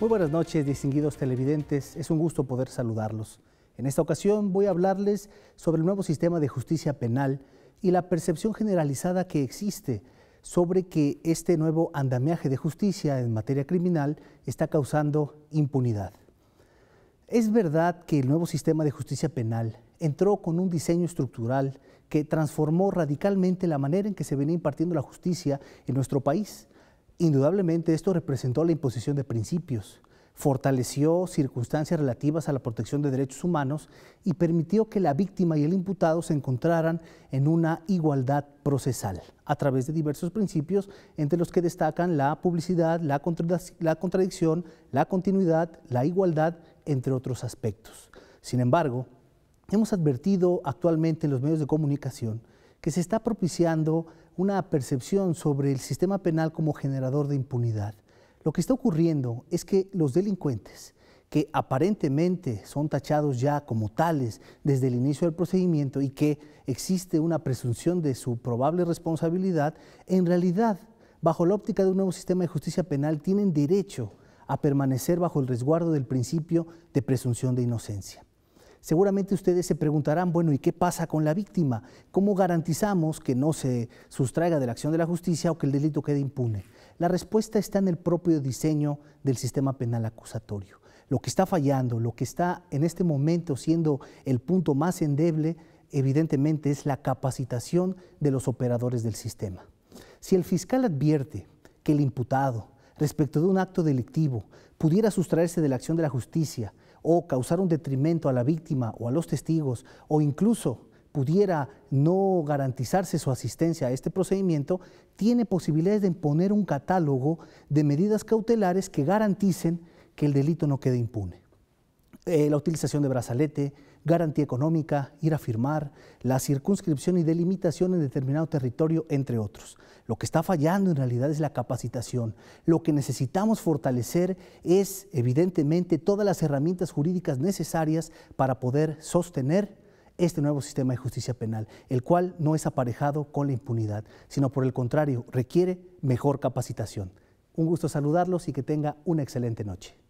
Muy buenas noches, distinguidos televidentes. Es un gusto poder saludarlos. En esta ocasión voy a hablarles sobre el nuevo sistema de justicia penal y la percepción generalizada que existe sobre que este nuevo andamiaje de justicia en materia criminal está causando impunidad. Es verdad que el nuevo sistema de justicia penal entró con un diseño estructural que transformó radicalmente la manera en que se venía impartiendo la justicia en nuestro país Indudablemente esto representó la imposición de principios, fortaleció circunstancias relativas a la protección de derechos humanos y permitió que la víctima y el imputado se encontraran en una igualdad procesal a través de diversos principios entre los que destacan la publicidad, la, contradicción, la continuidad, la igualdad, entre otros aspectos. Sin embargo, hemos advertido actualmente en los medios de comunicación que se está propiciando una percepción sobre el sistema penal como generador de impunidad. Lo que está ocurriendo es que los delincuentes, que aparentemente son tachados ya como tales desde el inicio del procedimiento y que existe una presunción de su probable responsabilidad, en realidad, bajo la óptica de un nuevo sistema de justicia penal, tienen derecho a permanecer bajo el resguardo del principio de presunción de inocencia. Seguramente ustedes se preguntarán, bueno, ¿y qué pasa con la víctima? ¿Cómo garantizamos que no se sustraiga de la acción de la justicia o que el delito quede impune? La respuesta está en el propio diseño del sistema penal acusatorio. Lo que está fallando, lo que está en este momento siendo el punto más endeble, evidentemente es la capacitación de los operadores del sistema. Si el fiscal advierte que el imputado, respecto de un acto delictivo pudiera sustraerse de la acción de la justicia o causar un detrimento a la víctima o a los testigos o incluso pudiera no garantizarse su asistencia a este procedimiento, tiene posibilidades de imponer un catálogo de medidas cautelares que garanticen que el delito no quede impune. Eh, la utilización de brazalete, garantía económica, ir a firmar, la circunscripción y delimitación en determinado territorio, entre otros. Lo que está fallando en realidad es la capacitación. Lo que necesitamos fortalecer es, evidentemente, todas las herramientas jurídicas necesarias para poder sostener este nuevo sistema de justicia penal, el cual no es aparejado con la impunidad, sino por el contrario, requiere mejor capacitación. Un gusto saludarlos y que tenga una excelente noche.